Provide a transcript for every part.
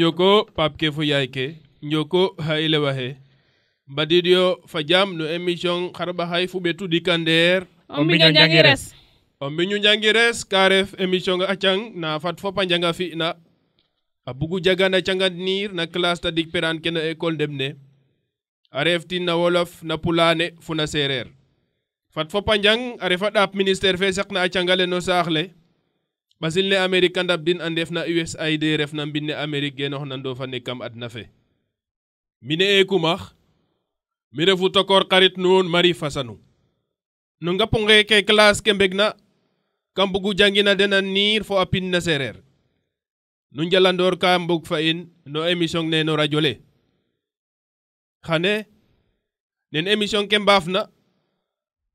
ñoko papke fo yayke ñoko hayle wahe mbadiɗo fa jam no émission harba hay fuɓe tudi kander na fat na classe tadik peran ke na école ndemne a reftin na wolof na pulane fo na sereer fat fopa jang a refa ɗap ministére fe saqna a cangale saaxle masin le america ndab din an refna usaid refna mbine amerique genoxna ndoofane kam adna fe mine e kumax mi refu tokoor xarit nuun mari fasanu no ngaponge ke classe ke mbegna kam bugu jangina den niir fo a pin na sereer nu njalandoor ka fa in no émission ne no radio le nen émission ke mbaafna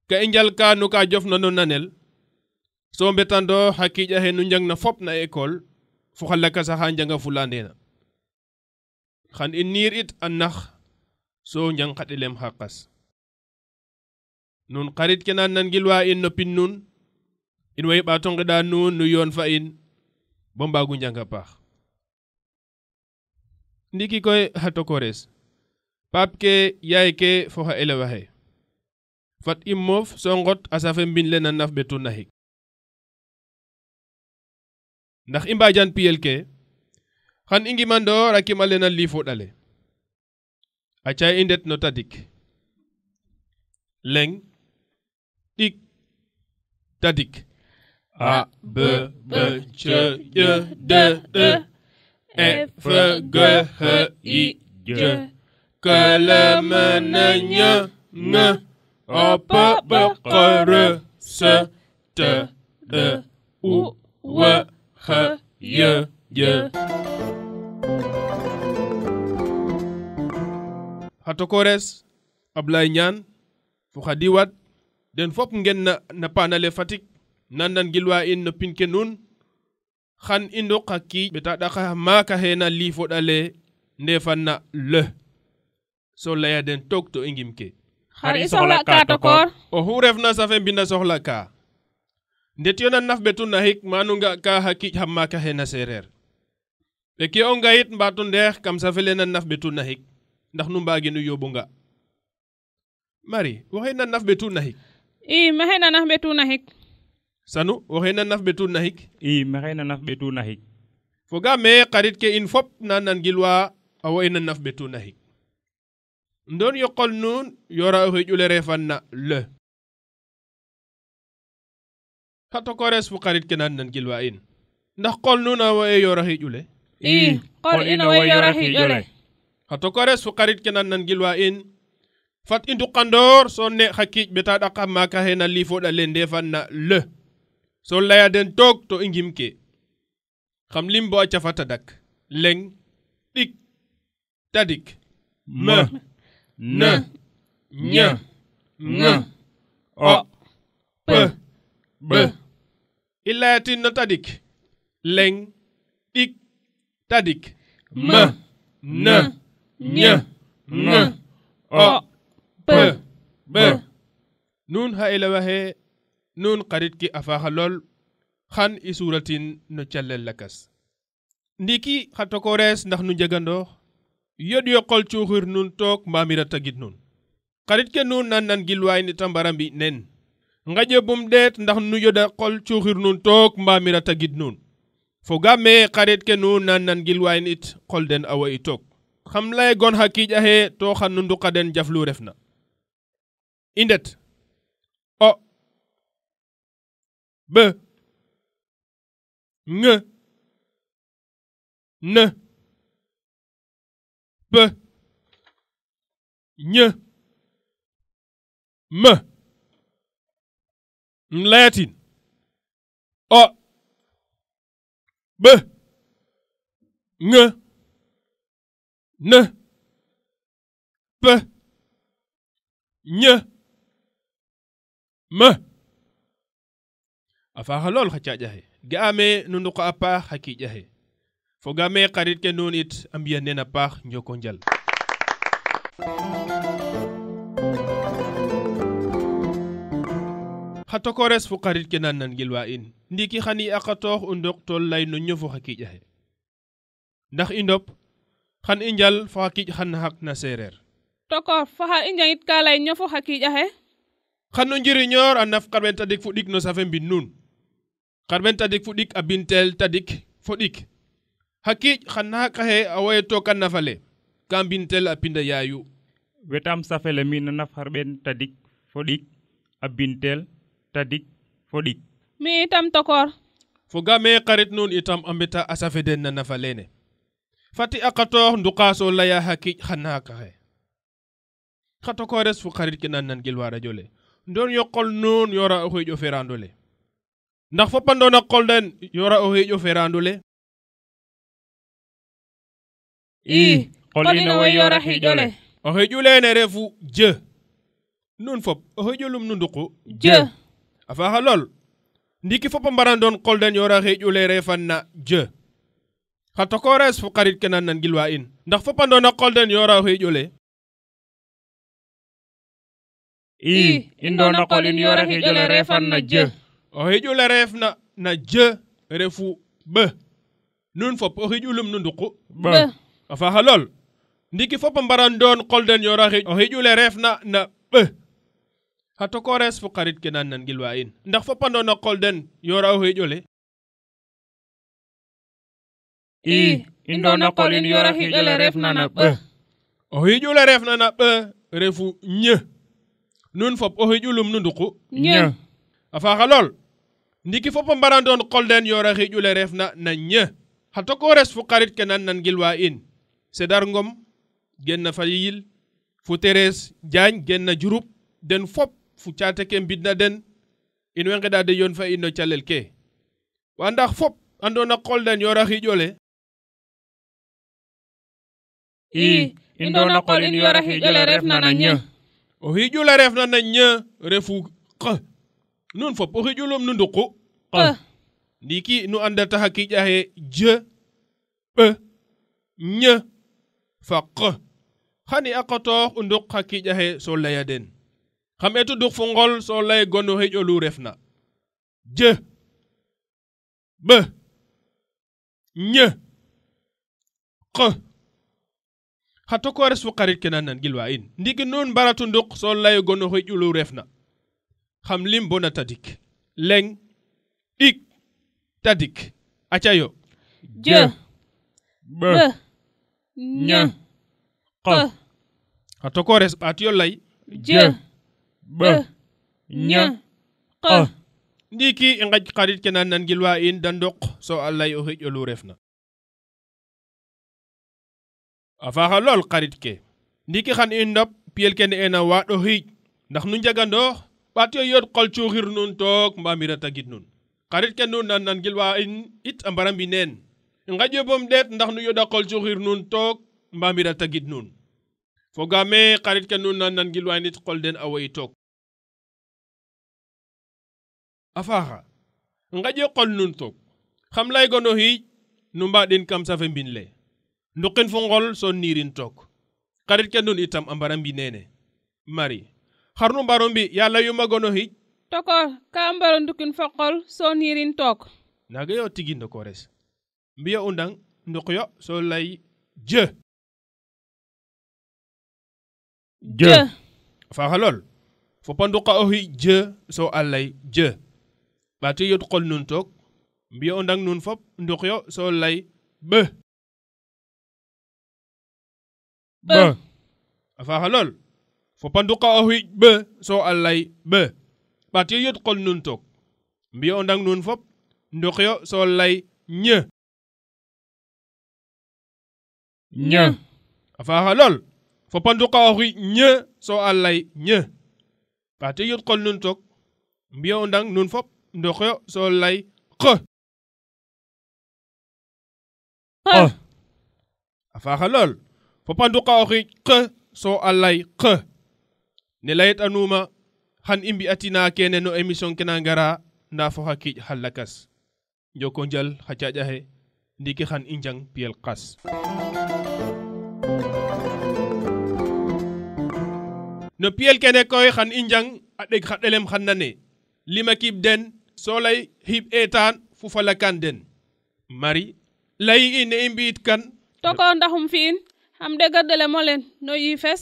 ka i njalka no ka jofna no nanel so mbetandoor xa kiiƴa xe nu njangna fop na école fo xa lakas axa njanga fulandeena xan i niir it a nax so njang xa ɗelem xa qas nun xarit ke na nangilwa in no nun in way ɓaato ngeɗa nun nu yoon fa in bo mbaagu njang a paax ndiki koy xa tokores paap ke yaay ke fo xa elewa fat i moof so ngot a safe mbin na naf ɓetun na ndax i mbajan piyel ke xan i ngimandor a kima lena lifoɗale acay i no tadik leng dik tadik a b b c j d e f g h i j k l m n ñ ŋ o p p q r s t d u w ge, je, je. xa ñaan fo xa diwat den fop ngen na na fatik nandan gilwa in no pinke nun xan i ndok xa kiic ɓeta ɗaxa maaka xeena liifoɗale ndefan na le so laya den toog to i ke xar i soxla ka tokoor oxu refna safe mbinda soxla kaa ndet yo nan nafɓe tun naxik manu nga ka xa kiic xam maaka na seereer ɓe ke yit mbaatu ndeex kam safe le nan nafɓe naxik ndax nu mbaaginu yooɓo nga mari waxey nan nafɓe tun naxik i maxey na nafɓe naxik sanu waxey na ke in fop na nangilwa awo e nan nafɓe tun naxik ndon yoqol nuun yora o xeƴule refan na le ha to kores fu kenan nan gilwa in ndax kol nu na wa e yora hi jule i kol in wa e yora hi jule ha kores fu kenan nan gilwa in fat indu kandor so ne hakki beta da kama ka hena li fo da le so layaden tok to ingimke Kham limbo bo acca fata dak leng dik tadik m n ñ ñ o p b, b. b. ilayatin tadik leng ik tadik m n ñ ŋ o p b nun ha waxe nun xarit ki a lool xan i suuratin no calel lakas ndiiki xa tokorees ndax nu njegandoox yod yoqol cuuxir nun took mbamira tagit nun xarit ke nun nan nan gilwaay ni ta mbi nen ngaje bum deet ndax nu yoda qol cuuxir nun took mbaamira tagid nun fogaame xarit ke nu nan nan gil wayin it qol den awa i took xam lay gon xa kiij axe to xan nu nduqa den jaflu refna i ndet o b ŋ n p ñ m mletin ọ be ṅe ne pe nye me afaxa lool xa caƴaxe ga'aame nu nduqa a paax xa kiiƴaxe fogaame xarit ke nuun it neen a paax njal xa tokores xan i aqa toox xa kiic xan i njal na seereer tokoor fo xa i njangit lay ñofo xa kiic axe xan o njiriñoor a naf xarɓen tadik fo ɗik no safe mbin nuun xarɓen tadik ɗik a binteel tadik fo ɗik xa kiic xan xaq axe a woye took nafale ka mbintel a pinda yaayu wetam safele mi no naf xarɓen tadik fo ɗik a bintel tadik foɗik mi itam tokor foga me xarit nun itam a mbeta a safe den na nafa leene fati a xatoox nduqaaso laya xa kiic xa naakaxe xa tokores fo xarit ke nan nan gilwa radio le ndon yo qol yora o xiiƴo ferando le ndax fopa ndoona qol den yora o xiiƴo ferando le i qol ino we yora xiiƴo le o xiiƴu refu jë nun fop o xiiƴolum nu nduqu jë a faaxa lool ndiki fopa mbarandon qolden yora xeƴulere fanna je xa tokores fo xarit ke nan nan gilwa in ndax fopandona qolden yora xeƴule i indona qolin yora xeƴule refanna je o xeƴule refna na je refu ɓe nun fop o xeƴulum nu nduqu ɓe a faaxa lool ndiki fopa mbaran doon qolden yora xeƴ o xeƴule na ɓe ha to kores fu karit ke nan nan gilwa in ndax fo pando no raw yora jole i indo no raw he jole ref nana ɓe o jole ref nana ɓe refu nye nun fop o heƴulum nu nduku nye afa faxa lool ndiki fop mbarandon raw he jole ref na nye ha to kores fu karit ke nan nan gilwa in sedar ngom genna fayil fu teres gen genna jurup den fop fuccate ke bidna den in da de yon fa ino ke wa ndax fop andona qolden yora jole i na qol in yora jole ref na nya o xiƴula ref na nya refu q nun fop o xiƴulum nu nduqu q ndiki nu anda taxa jahe je p nya fa q hani a undok u jahe solayaden. so laya xam etu duk fungol so lay gonu hijo lu refna je be nye q hato ko res fuqarit kenan nan gilwa in ndigi nun baratu nduk so lay gonu hijo lu refna xam lim bona tadik leng ik tadik acayo je be nye q hato ko res patio lay ba ña a ndiiki i nqaƴ xarit ke na nangilwa in da ndoq so a lay o xiƴ olu refna a faaxa lool xarit ke ndiiki xan i ndap piyel kene ena o xiiƴ cuuxir nun took mbaamira tagid nun xarit ke nun nan nangilwa in it a mbara mbi i nqaƴyo bom ɗeet ndax nu yoɗa qol cuuxir nun took mbaamira tagid nun fogaame xarit ke nuun na nangilwa nit qol den a woy a faaxa nqaƴe qol nun took xam laygon o xiic nu mbaɗin kam safe mbin le nduqin fo ngol so niirin took xarit ke nun itam a mbara mbi nene mari xar nu mbaro mbi yaa layumagon o xiic tokoor ka mbaro ndukin fo qol so niirin took naaga yo tigi ndokores mbiyo undang nduq yo so lay je Dieu faxa lol fo panduqa oxi Dieu so a lay Dieu ɓaati yot qol nun tok, mbiyo o ndang nun fop nduk yo so lay be be a faxa lol fo panduqa oxi be so a lay be ɓaati yot qol nun tok, mbiyo o ndang nun fop nduk yo so lay ñe ñe a halol fa pandu qawri nye so allay nye ba te yut kon nun tok mbiyo ndang nun fop ndo so lay kh afa khalol fa pandu qawri kh so allay kh ne layt anuma han imbi atina kene no emission kena ngara nda fo hakki halakas joko njal xaccaja he ndiki xan injang piel qas mm no piyel kene koy xan i njang a ɗeg xa ɗelem xan nane lima kiib den soolay hiɓ eetaan fufala kan den mari layi in ne i mbi'it kan toko ndaxum fi'in xam ɗega ɗelemo len no yiifes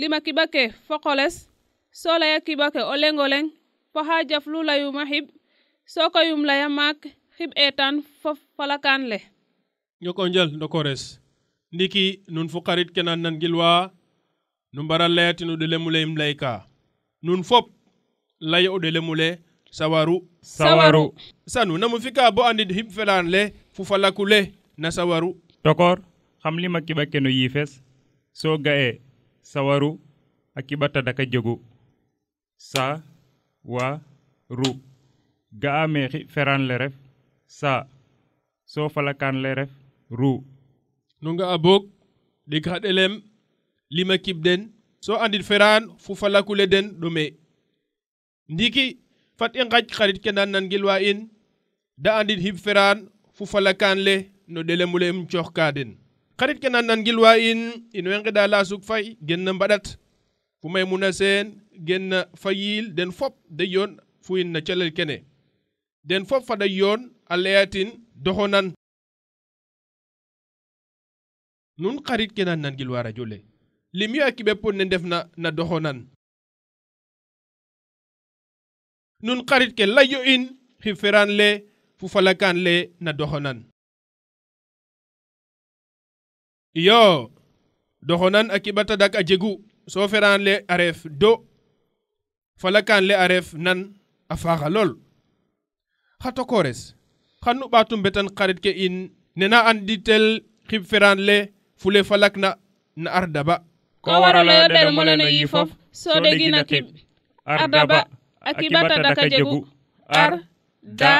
lima kiɓa ke foqoles soo laya kiɓa ke o leŋ o leŋ poxa jaflu layuma xiɓ soko yum laya maak xiɓ eetaan fof falakaan le njoko ndokores ndiki nun fu xarit ke nan nan nu mbara layatinode mu layka nun fop laya'ude lemule sawaru sawaru sanu namu fika bo andid hib felan le fufa laku le na sawaru tokor xam lima kiɓa ke yiifes so ga'e sawaru a kiɓa tadaka jogu sa wa ru ga'a me xi ref sa so falakan ref ru nu nga'a boog ɗig xa ɗelem lima kiɓɗen so andit feran fufalakule den ɗume ndiki fat i ngaj xarit ke nan nangilwa in da andit hib feran fufalakan le no ɗelemule im um coxka den xarit ke nan nangilwa in in way ngeɗa lasuk fay gen na fu maymuna seen gen na den fop da yoon fu in na calel kene den fop fada yoon a leyatin nan limyoyakiɓe ponne ndefna na dohonan nun xarit ke layo in xiferan le fufalakan le na dohonan iyo dohonan a kiɓatadak a jegu so feran le a ref do falakan le a ref nan a faaxa xa tokores xan nu mbetan xarit ke in nena anditel xiɓ feran le fule falak na na ardaba ko waraloyo ɓel moleno yifof soode ginaki ar daba akibata daka jegu ar da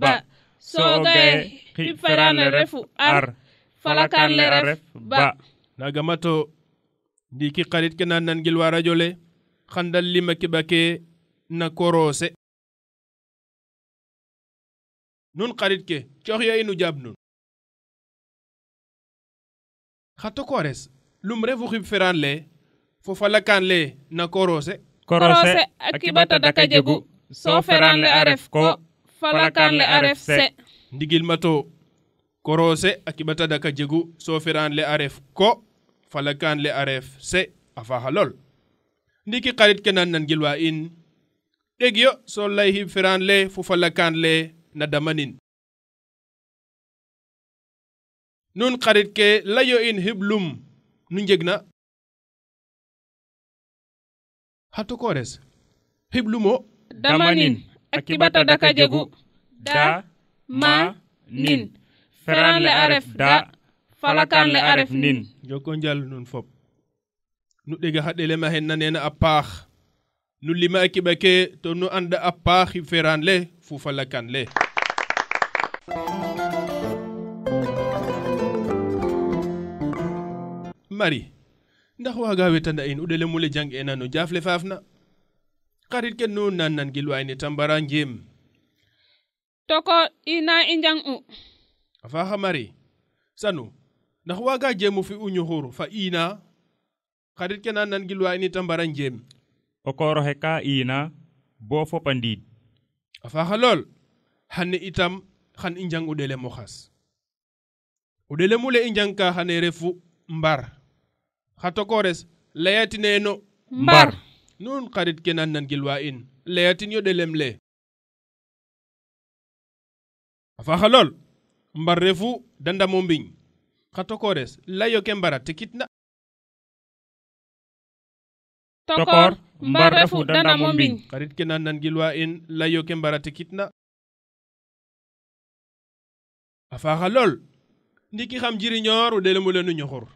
ba so o gaye hiɓferane refu ar falakanle ref ba nagama to ndiki xarit ke na nangilwa radio le xandal lima kiɓa ke na korose nun xarit ke coxyo inu jaab nun lumre fuxib feranle fo falakanle na korose korose a kibata daka jegu so feranle a ko falakanle a se ndigil ma to korose a kiɓata daka jegu so feranle a ko falakanle a se a ndiki xarit ke nan nan gilwa in ɗeg yo so lay xib feranle fo falakanle na damanin nun nu njegna hatu kores hiblumo damanin akibata daka jegu da ma nin feran a ref da falakan a ref nin joko njal nun fop nu ɗega xa ɗelema xe nanena a paax nu lima a kiɓa ke to nu anda a paaxi feran le fo mari ndax waaga wetanda in udele mule jang ena no jafle faafna xarit ke nu nannangilwayne tambara njeem toko ina i u a faaxa mari sanu ndax waaga jemu fi u ñuxur fa iina xarit ke na nangilwayni tambara njeem o kooroxe kaa iina boo fopa ndiid a faaxa lool xan itam xan i udele mo xas udele mule injang ka xane refu mbar xa tokores layatineno mbar nun xarit ke nan nangilwa in layatin yo ɗelem le a faxa lool mbar refu da ndamo mbiñ xa tokores layo ke mbara tikitna tokor mbar refu da ndamo mbiñ xarit ke nan nangilwa in layo ke mbara tikitna a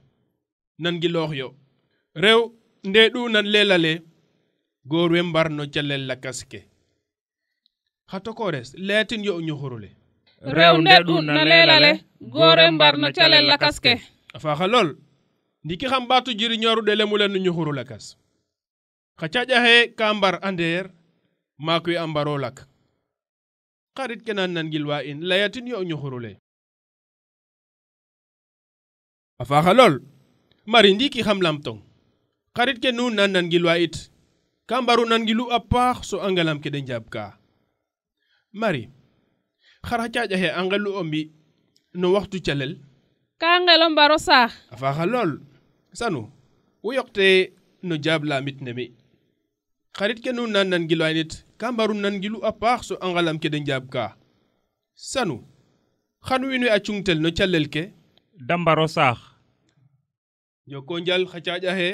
nangi looxyo rew nde ɗunan lelale goor we mbar no jalel lakas ke xa tokores leyatin yo o ñuxurule rew nde ɗuna lelale goor we mbar no calel lakas ke a faaxa lool ndiki xam ɓaatu jiriñooru ɗelemulen no ñuxuru lakas xa caƴaxe ka mbar a ndeer maak we a mbaro xarit ke nan nangilwa in layatin yo o ñuxurule a ki xam lamtong xarit ke nu nan nangilwa it kambaru nangilu a paax so angalam ke de njab ka mari xara caƴaxe a ngelu o mbi no waxtu calel ka ngelo mbaro saax a faaxa lool sanu wo yoqte no jaab lamit ne mi xarit ke nu nan nangilwa nit ka mbaru nangilu a paax so angalam ke de njab ka sanu xan wiin we a cungtel no calel ke dambaro mbaro saax jokonjal xacaƴaxe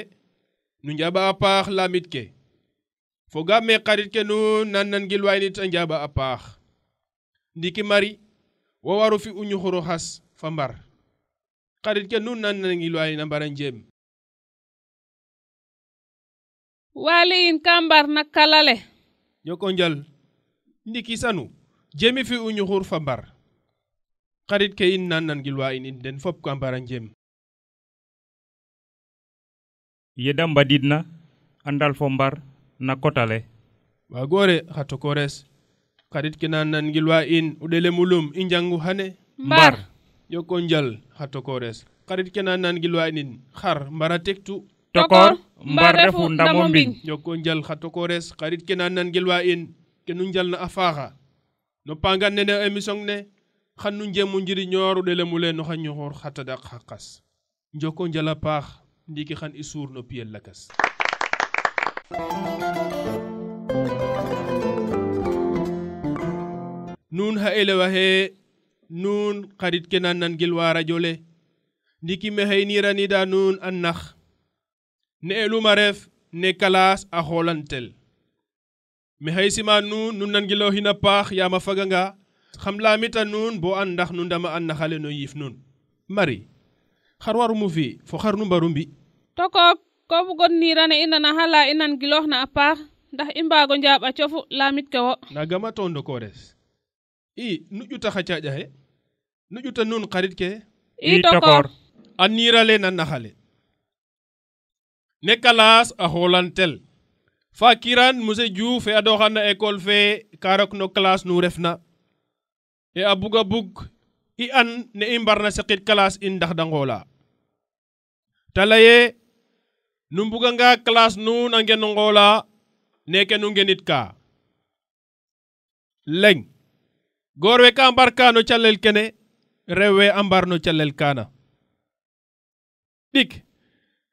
nu njaɓa a paax laamit ke fogaam me xarit ke nu nan nan gilwaay nit a njaɓa a paax ndiki mari wo waru fi u ñuxuro xas fa mbar xarit ke nu nan nan gilwaay na in ka mbar na kalale Yedam didna andal fo mbar na kotale wagore hatokores kadit kinan nan gilwa in udele mulum injangu hane mbar yokonjal hatokores kadit kinan nan gilwa in khar mbara tektu tokor mbar refu ndamombing yokonjal hatokores kadit kinan nan gilwa in kenunjal na afaga no pangan ne emission ne xannu njemu njiri ñoru dele mulen no xanyu xor xata njala ndiki xan i suurno piyel lakas nuun xa elewa nan nangilwa radio le ndiki mexey niranida nuun a nax ne eluma ref ne kalaas a xoolantel mexey sima nuun nu nangiloxin a paax yaam a faganga xam laamita nuun bo an ndax nu ndama a naxale no yiif nuun mari har warumo fe fo harnu mbarumbi toko ko bugon nirana inana hala inan giloxna a paax ndax i mbaago njaɓ a cofu lamit ke wo nagama to ndokores i nu ƴuta xa caƴaxe nu ƴuta nuun xarit ke i tokor a nirale na naxale ne kalaas a xoolantel fa kiran monsieur Diouf fe a doxan école fe ka rok no classe nu refna e a buga bug i an ne i mbarna saqit classe in ndax da ngoola talaye numbuganga classe nu nangenongola neke nu ngenit ka leng goor we ka mbar ka no calel kene rew we a mbar no calel kana ɗik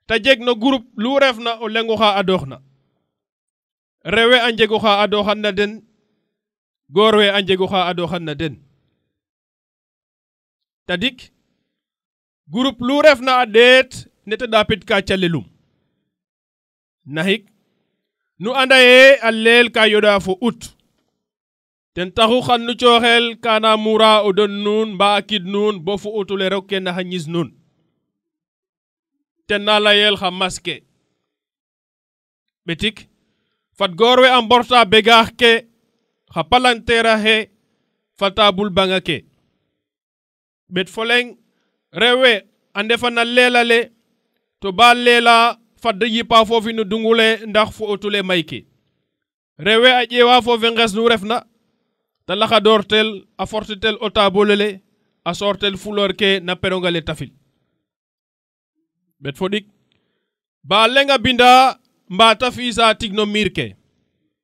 ta jeg no groupe lu refna o leng oxa adooxna rew na den goor we a njeg oxa adooxan na den tadik groupe lu refna a ɗeet neteɗa pet ka callelum nu anda ye a ka yoɗa fo ut ten taxu xan nu cooxeel kana mura o don nuun mba a bo fu utule rok ke naxa ñis nuun ten na layel xa maske ɓetik fat goor we a mborta begaax ke xa palanteer axe fata bulbanga ke ɓet fo leŋ rew we a ndefana leelale to ba leela fadde yipa foofinu dungule ndax fo o tule mayke a ƴeewa foofi nges nu refna te laxadoortel a fortitel o a sortel fulor ke tafil ɓet fo ɗik ba lenga binda mba fiisa tig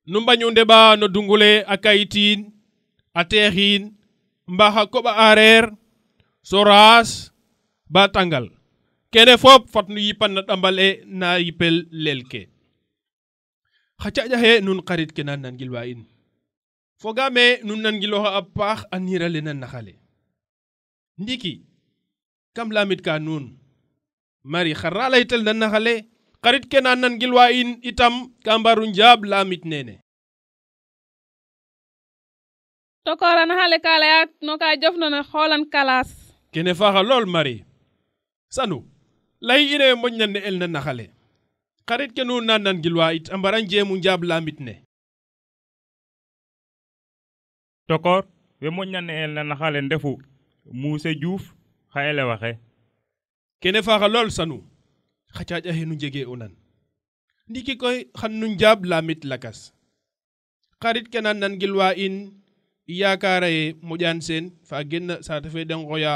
nu mbañu ndeɓa no dungule a kayitiin a teexiin mba xa aareer soraas ba kene foop fatnu yipanna ɗambal e na yipel lelke xa caƴaxe nun xarit ke na nangilwa in fogaame nun nangilooxa a paax a niirale na naxale ndiki kam lamitka nuun mari xara laytel na naxale xarit ke na nangilwa in itam ka mbaru njaab laamit neene lay'ire moƴnande en nana xale xarit ke nu nandangilwa it a mbara njeemu njaab laamit ne tokor we moƴnande en nana xale ndefu muuse juuf xa elewa kene faaxa lool sanu xa caaƴa xe nu njege o nan ndiki koy xan nu njaab laamit lakas xarit ke nan nangilwa in yaakaara ye moƴaan seen fa gen saate fe de ngoya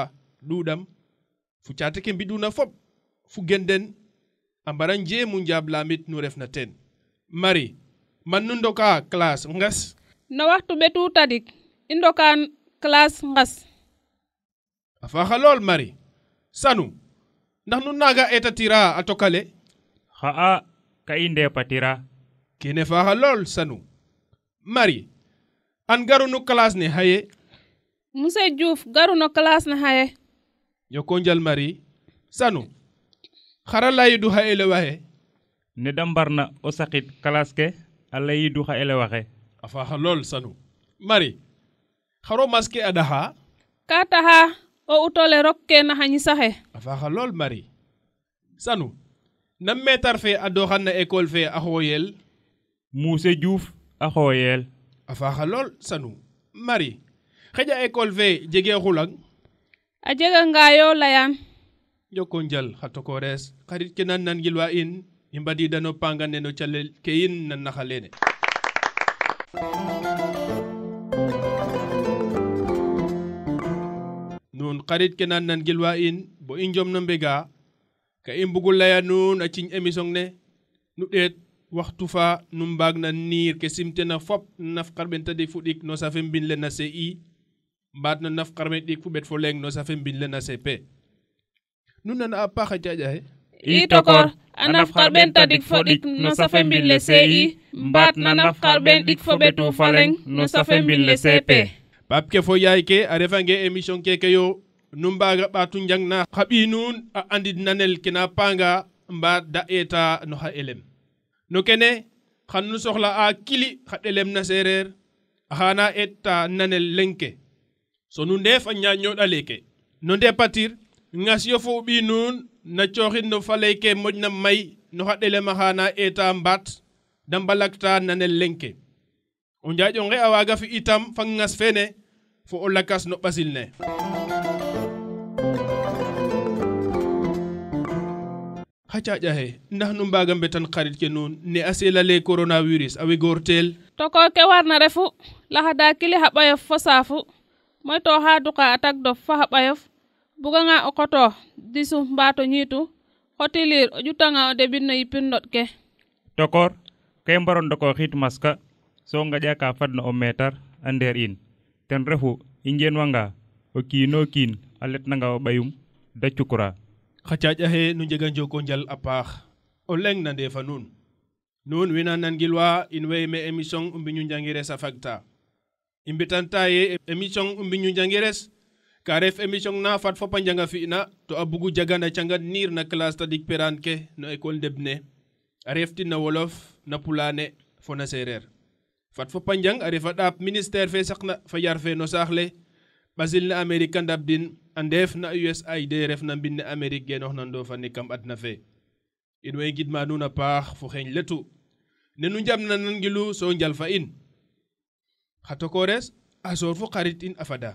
ɗuuɗam fu caate ke mbiɗuna fop fuggenɗen a mbaɗan jemu jablamit nu refnaten mari man nu doka classe ngas no waxtu ɓetu tadik i doka classe ngas a faxa mari sanu ndax nu naga etatira a tokale xa'a ka i ndepatira kene faxa sanu mari an garu nu classe ne haye monsieur diouf garu no classe ne haye yokonjal mari sanu haralayidu ha ele wahe ne dambarna o sakit kalaske alayidu ha ele wahe afa ha lol sanu mari haro maske ada ha kata ha o utole rokke na hani sahe afa ha lol mari sanu nam metar fe a doxanna école fe a xooyel Muse Diouf a xooyel a faaxa lool sanu Marie xeja école fe jege xulang a jega nga yo layaan ñokkon jal xa tokores xarit ke nan nan gilwa in i mbadida no pangane no calel ke yin nan naxa lene nuun xarit ke nan nan gilwa in bo i njom no mbega ka i mbugu leya nuun a ciñ émission ne nu ɗeet waxtu fa nu mbaag na niir ke simtena fop naf xarɓen tadi fu ɗik no safe mbin le na ce i mbaat no naf xarɓen ɗik fu ɓet fo leng no safe mbin le na ce p nunan a paxa jaƴaxe i tokor a nafqar ɓen tadik fo ɗik no safe mbille ci mbaat na nafqar ɓen ɗik fo ɓetu faleng no safe mbille cp paap ke fo yaay ke a refange émission keke yo nu mbaaga ɓaatu njang na xa ɓiy nuun a andid nanel kena paanga mba da eeta no xa elem no kene xan nu soxla a kili xa ɗelem na seereer axaana eeta nanel leng ke so nu ndeef a ñaañooƭ aleeke no ndeepatir ngasyo fo bi nun na choxin no falay ke mojna may no hadele mahana eta mbat dambalakta nane lenke on jajo nge awaga fi itam fangas fene fo olakas no basilne hacaƴa he ndax nu mbaga mbetan xarit ke nuun ne a selale coronavirus a wegoortel to ko ke warna refu laxada kili xa ɓayof fo saafu moy to xa duka a tag dof fo xa ɓayof buganga o koto disu mbato nyitu hotilir o jutanga o debinno yippindot ke tokor kay mbaron doko hit maska so gaƴa ka fadno o metar a nder in ten refu i genwanga o kiino kiin a letnanga o ɓayum da cukura xa caƴaxe nu njega njoko njal a paax o leŋ na ndefa nuun nuun wina nangilwa in way me émission o mbiñu njangires a fagta i mbitanta ye émission o njangires ka ref émission na fad fop a njanga fina to a bugu jagan a cangan niir na classe tadik peraan ke école ndebne a reftin na wolof na pulaane fo na seereer fat fop njang a refa ɗaap ministère fe saqna fa yar fe no saax le ɓasil na amérique a a ndeef na usaid ref na mbin ne genox na ndoofani kam adna fe in way ngidma nuun paax fo xeeñ letu ne nu njamna nan ngilu so njal fa in xa tokores a soor xarit in a